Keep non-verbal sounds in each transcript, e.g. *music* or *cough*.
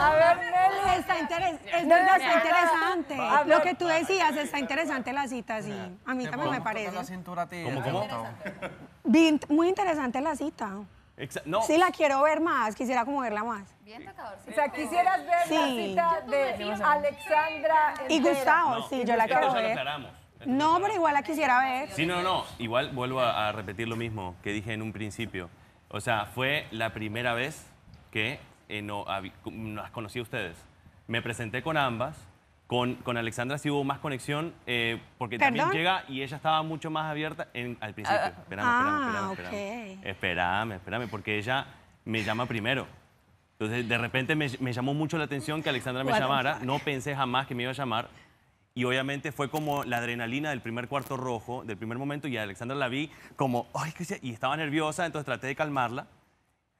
A ver, Nelly. Está, es interesante. Lo que tú decías, está interesante la cita, sí. A mí también me parece. muy interesante la cita. Sí, la quiero ver más, quisiera como verla más. Bien tocador. O sea, quisieras ver la cita de Alexandra Y Gustavo, sí, yo la quiero ver. No, pero igual la quisiera ver. Sí, no, no, igual vuelvo a repetir lo mismo que dije en un principio. O sea, fue la primera vez que eh, no, has conocido a ustedes. Me presenté con ambas. Con, Alexandra sí hubo más conexión eh, porque también llega y ella estaba mucho más abierta en, al principio. Ah, espérame, ah, espérame, espérame, espérame, porque ella me llama primero. Entonces, de repente me, llamó mucho la atención que Alexandra me llamara. No pensé jamás que me iba a llamar. Y obviamente fue como la adrenalina del primer cuarto rojo, del primer momento, y a Alexandra la vi como, ay, ¿qué sea? Y estaba nerviosa, entonces traté de calmarla.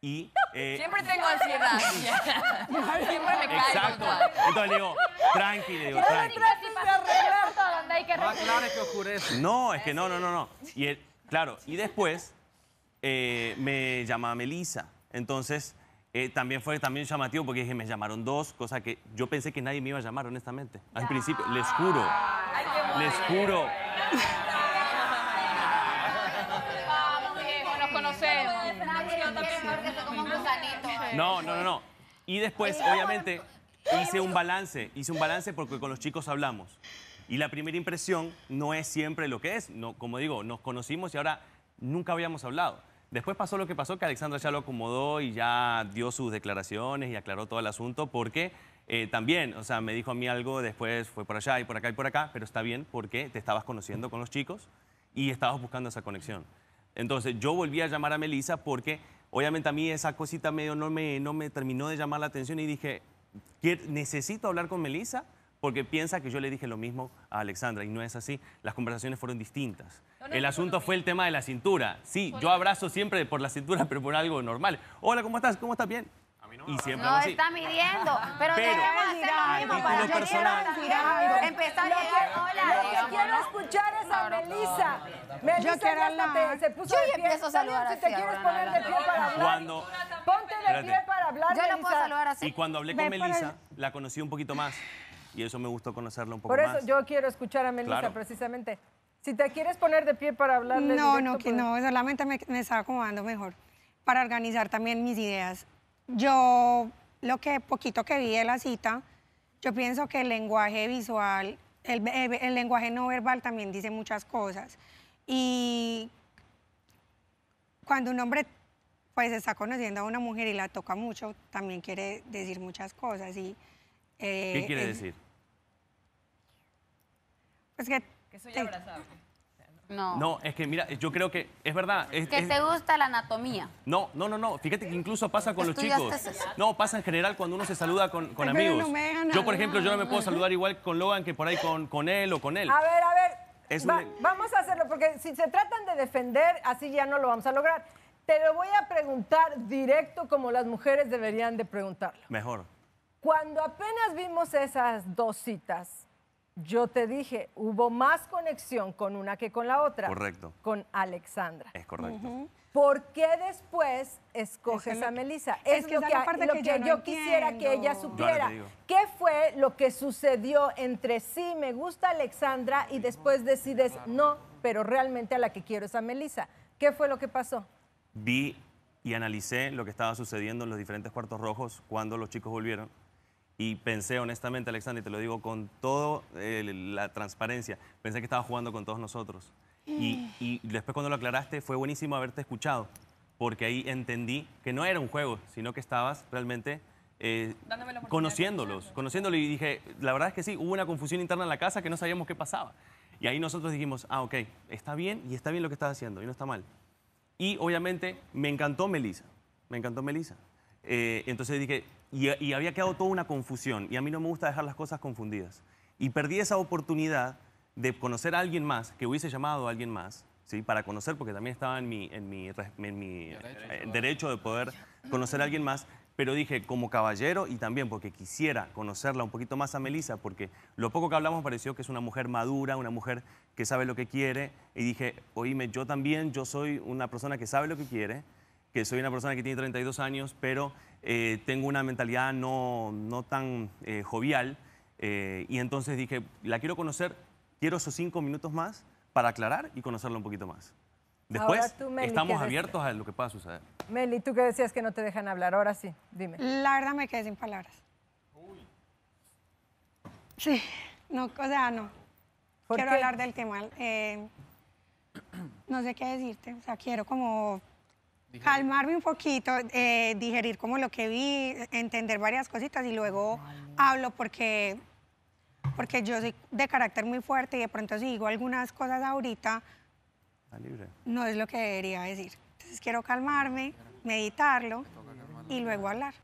Y, eh, Siempre tengo ansiedad. *laughs* Siempre me caigo. Exacto. Entonces le digo, tranqui, le digo, tranqui. No, es que No, es que no, no, no, no. Y claro, y después eh, me llamaba Melissa. Entonces, eh, también fue también llamativo porque dije, me llamaron dos, cosa que yo pensé que nadie me iba a llamar, honestamente. Al principio, les juro. les juro. No, no, no, no. Y después, obviamente, hice un balance, hice un balance porque con los chicos hablamos. Y la primera impresión no es siempre lo que es. No, como digo, nos conocimos y ahora nunca habíamos hablado. Después pasó lo que pasó, que Alexandra ya lo acomodó y ya dio sus declaraciones y aclaró todo el asunto, porque eh, también, o sea, me dijo a mí algo, después fue por allá y por acá y por acá, pero está bien porque te estabas conociendo con los chicos y estabas buscando esa conexión. Entonces yo volví a llamar a Melissa porque obviamente a mí esa cosita medio no me, no me terminó de llamar la atención y dije, necesito hablar con Melissa porque piensa que yo le dije lo mismo a Alexandra y no es así. Las conversaciones fueron distintas. el asunto fue el tema de la cintura. Sí, yo abrazo siempre por la cintura, *laughs* pero por algo normal. Hola, ¿cómo estás? ¿Cómo estás? Bien no y siempre está midiendo. *laughs* Pero, pero debemos hacer lo mismo para personal. empezar a que, lo que quiero escuchar es a Melissa. Melisa, yo quiero se puso de pie. empiezo saludar si te quieres poner de pie para hablar. Cuando, ponte de pie para hablar, Yo la puedo saludar así. Y cuando hablé con Melisa, la conocí un poquito más. Y eso me gustó conocerla un poco más. Por eso yo quiero escuchar a Melissa precisamente. Si te quieres poner de pie para hablar. No, no, que pues. no, solamente me, me estaba acomodando mejor para organizar también mis ideas. Yo, lo que poquito que vi de la cita, yo pienso que el lenguaje visual, el, lenguaje no verbal también dice muchas cosas. Y cuando un hombre pues está conociendo a una mujer y la toca mucho, también quiere decir muchas cosas. Y, eh, ¿Qué quiere decir? Pues que... Que soy abrazado. No. No, es que mira, yo creo que es verdad. que te gusta la anatomía. No, no, no, no. Fíjate que incluso pasa con los chicos. No, pasa en general cuando uno se saluda con, amigos. yo, por ejemplo, yo no me puedo saludar igual con Logan que por ahí con, con él o con él. A ver, a ver. Vamos a hacerlo, porque si se tratan de defender, así ya no lo vamos a lograr. Te lo voy a preguntar directo como las mujeres deberían de preguntarlo. Mejor. Cuando apenas vimos esas dos citas, yo te dije, hubo más conexión con una que con la otra. Correcto. Con Alexandra. Es correcto. ¿Por qué después escoges a Melissa? Es, que lo que, lo que, yo, quisiera que ella supiera. ¿Qué fue lo que sucedió entre sí, me gusta Alexandra, y después decides, no, pero realmente a la que quiero es a Melissa? ¿Qué fue lo que pasó? Vi y analicé lo que estaba sucediendo en los diferentes cuartos rojos cuando los chicos volvieron y pensé honestamente, Alexander, te lo digo con toda eh, la transparencia, pensé que estaba jugando con todos nosotros. Y, y, después cuando lo aclaraste fue buenísimo haberte escuchado, porque ahí entendí que no era un juego, sino que estabas realmente eh, conociéndolos, conociéndolos. Y dije, la verdad es que sí, hubo una confusión interna en la casa que no sabíamos qué pasaba. Y ahí nosotros dijimos, ah, ok, está bien y está bien lo que estás haciendo y no está mal. Y obviamente me encantó Melissa, me encantó Melissa. Eh, entonces dije, y, había quedado toda una confusión y a mí no me gusta dejar las cosas confundidas. Y perdí esa oportunidad de conocer a alguien más, que hubiese llamado a alguien más, ¿sí? para conocer, porque también estaba en mi, eh, eh, derecho de poder conocer a alguien más, pero dije, como caballero y también porque quisiera conocerla un poquito más a Melissa, porque lo poco que hablamos pareció que es una mujer madura, una mujer que sabe lo que quiere, y dije, oíme, yo también, yo soy una persona que sabe lo que quiere, que soy una persona que tiene 32 años, pero eh, tengo una mentalidad no, no tan eh, jovial. Eh, y entonces dije, la quiero conocer, quiero esos cinco minutos más para aclarar y conocerla un poquito más. Después estamos abiertos a lo que pueda suceder. Meli, tú qué decías que no te dejan hablar, ahora sí, dime. La verdad me quedé sin palabras. Sí, no, o sea, no. Quiero hablar del tema. no sé qué decirte, o sea, quiero como calmarme un poquito, eh, digerir como lo que vi, entender varias cositas y luego hablo porque, porque yo soy de carácter muy fuerte y de pronto si digo algunas cosas ahorita, no es lo que debería decir. Entonces quiero calmarme, meditarlo y luego hablar.